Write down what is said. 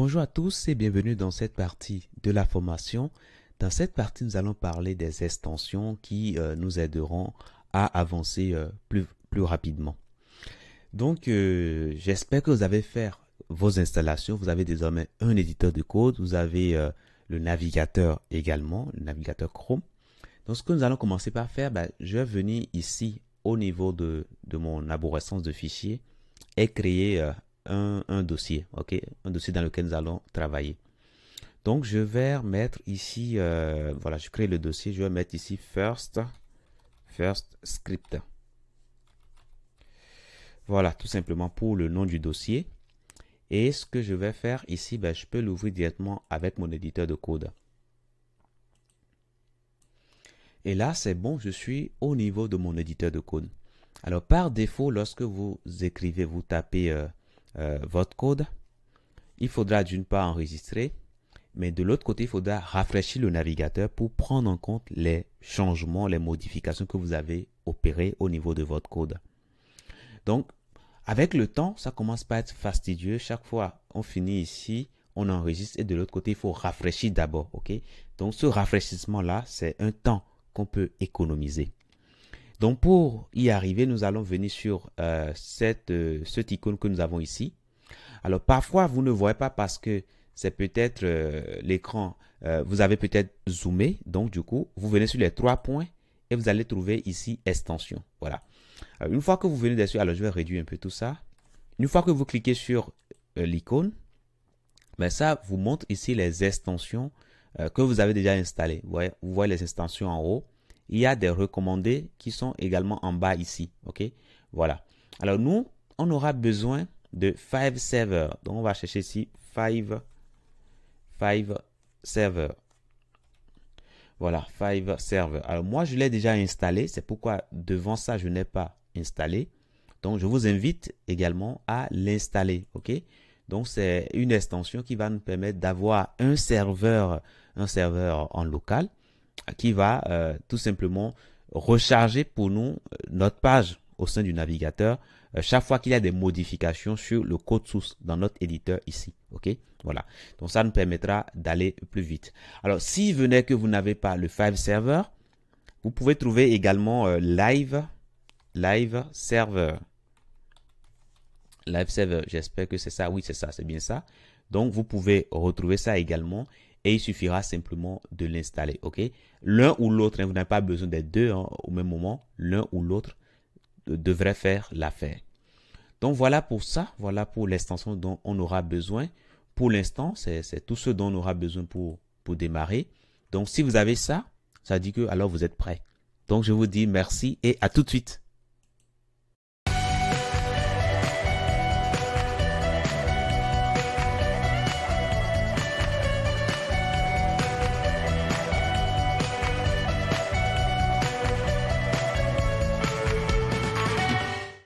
Bonjour à tous et bienvenue dans cette partie de la formation. Dans cette partie, nous allons parler des extensions qui euh, nous aideront à avancer euh, plus, plus, rapidement. Donc, euh, j'espère que vous avez fait vos installations. Vous avez désormais un éditeur de code. Vous avez le navigateur également, le navigateur Chrome. Donc, ce que nous allons commencer par faire, ben, je vais venir ici au niveau de, de mon arborescence de fichiers et créer un, dossier, ok, un dossier dans lequel nous allons travailler. Donc je vais mettre ici, euh, voilà, je crée le dossier, je vais mettre ici first, first script. Voilà, tout simplement pour le nom du dossier. Et ce que je vais faire ici, ben, je peux l'ouvrir directement avec mon éditeur de code. Et là, c'est bon, je suis au niveau de mon éditeur de code. Alors, par défaut, lorsque vous écrivez, vous tapez euh, euh, votre code, il faudra d'une part enregistrer, mais de l'autre côté, il faudra rafraîchir le navigateur pour prendre en compte les changements, les modifications que vous avez opérées au niveau de votre code. Donc, avec le temps, ça commence pas à être fastidieux. Chaque fois, on finit ici, on enregistre et de l'autre côté, il faut rafraîchir d'abord, ok Donc, ce rafraîchissement-là, c'est un temps qu'on peut économiser. Donc pour y arriver, nous allons venir sur euh, euh, cette, icône que nous avons ici. Alors parfois, vous ne voyez pas parce que c'est peut-être euh, l'écran, vous avez peut-être zoomé. Donc du coup, vous venez sur les trois points et vous allez trouver ici extension. Voilà. une fois que vous venez dessus, alors je vais réduire un peu tout ça. Une fois que vous cliquez sur l'icône, ben ça vous montre ici les extensions que vous avez déjà installées. vous voyez les extensions en haut il y a des recommandés qui sont également en bas ici. OK Voilà. Alors, nous, on aura besoin de 5 serveurs Donc, on va chercher ici 5 five server. Voilà, 5 server. Alors, moi, je l'ai déjà installé. C'est pourquoi devant ça, je n'ai pas installé. Donc, je vous invite également à l'installer. OK donc, c'est une extension qui va nous permettre d'avoir un serveur, un serveur en local qui va euh, tout simplement recharger pour nous euh, notre page au sein du navigateur euh, chaque fois qu'il y a des modifications sur le code source dans notre éditeur ici. OK Voilà. Donc, ça nous permettra d'aller plus vite. Alors, si venait que vous n'avez pas le Five Server, vous pouvez trouver également Live, Live Server. Live Server, j'espère que c'est ça. Oui, c'est ça, c'est bien ça. Donc, vous pouvez retrouver ça également et il suffira simplement de l'installer. Ok, l'un ou l'autre, hein, vous n'avez pas besoin des deux hein, au même moment, l'un ou l'autre devrait faire l'affaire. Donc voilà pour ça, voilà pour l'extension dont on aura besoin. Pour l'instant, c'est tout ce dont on aura besoin pour, pour démarrer. Donc si vous avez ça, ça dit que alors vous êtes prêt. Donc je vous dis merci et à tout de suite.